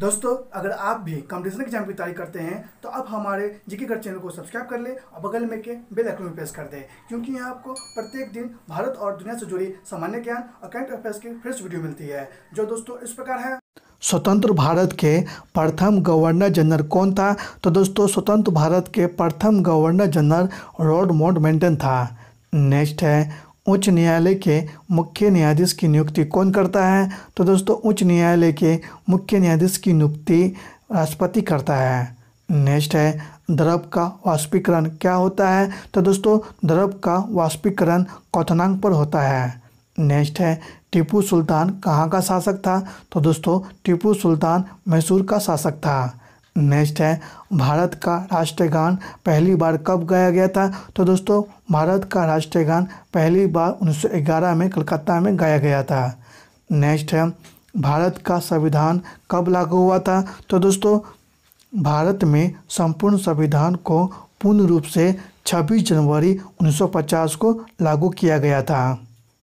दोस्तों अगर आप भी कंपटीशन एग्जाम की तैयारी करते हैं तो आप हमारे जीके कर चैनल को सब्सक्राइब कर लें और बगल में के बेल आइकन प्रेस कर दें क्योंकि यहाँ आपको प्रत्येक दिन भारत और दुनिया से जुड़ी सामान्य ज्ञान और करंट अफेयर्स की फ्रेश वीडियो मिलती है जो दोस्तों इस प्रकार है स्वतंत्र भारत के प्रथम गवर्नर जनरल कौन था तो दोस्तों स्वतंत्र भारत के प्रथम गवर्नर जनरल रॉड मोडमेंटन था नेक्स्ट है उच्च न्यायालय के मुख्य न्यायाधीश की नियुक्ति कौन करता है तो दोस्तों उच्च न्यायालय के मुख्य न्यायाधीश की नियुक्ति राष्ट्रपति करता है नेक्स्ट है द्रव का वाष्पीकरण क्या होता है तो दोस्तों द्रव का वाष्पीकरण कौथनांग पर होता है नेक्स्ट है टीपू सुल्तान कहाँ का शासक था तो दोस्तों टीपू सुल्तान मैसूर का शासक था नेक्स्ट है भारत का राष्ट्रगान पहली बार कब गाया गया था तो दोस्तों भारत का राष्ट्रगान पहली बार 1911 में कलकत्ता में गाया गया था नेक्स्ट है भारत का संविधान कब लागू हुआ था तो दोस्तों भारत में संपूर्ण संविधान को पूर्ण रूप से 26 जनवरी 1950 को लागू किया गया था